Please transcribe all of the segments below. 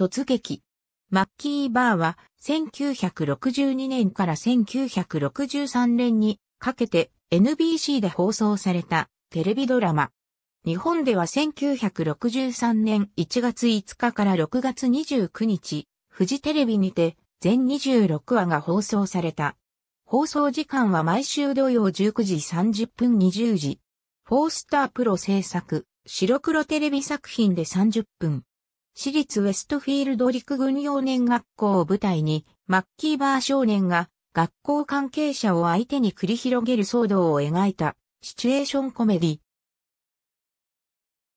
突撃。マッキー・バーは1962年から1963年にかけて NBC で放送されたテレビドラマ。日本では1963年1月5日から6月29日、フジテレビにて全26話が放送された。放送時間は毎週土曜19時30分20時。フォースタープロ制作、白黒テレビ作品で30分。私立ウェストフィールド陸軍幼年学校を舞台に、マッキーバー少年が学校関係者を相手に繰り広げる騒動を描いたシチュエーションコメディ。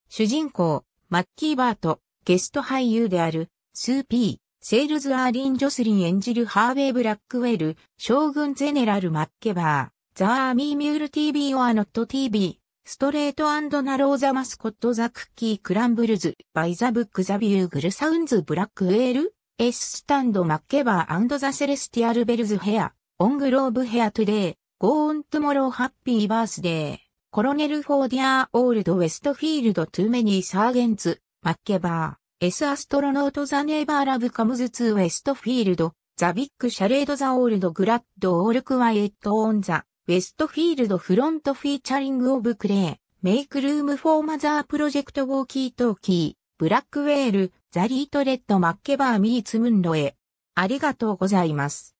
主人公、マッキーバーとゲスト俳優であるスーピー、セールズ・アーリン・ジョスリン演じるハーウェイ・ブラックウェル、将軍ゼネラル・マッケバー、ザ・アーミー・ミュール TV オアノット TV、ストレートナローザマスコットザクッキークランブルズバイザブックザビューグルサウンズブラックウェールエススタンドマッケバーザセレスティアルベルズヘアオングローブヘアトゥデイゴーントゥモローハッピーバースデーコロネルフォーディアーオールドウェストフィールドトゥメニーサーゲンツマッケバーエスアストロノートザネーバーラブカムズツーウェストフィールドザビッグシャレードザオールドグラッドオールクワイエットオンザウェストフィールドフロントフィーチャリングオブクレー、メイクルームフォーマザープロジェクトウォーキートーキー、ブラックウェール、ザリートレッドマッケバーミーツムンロへ。ありがとうございます。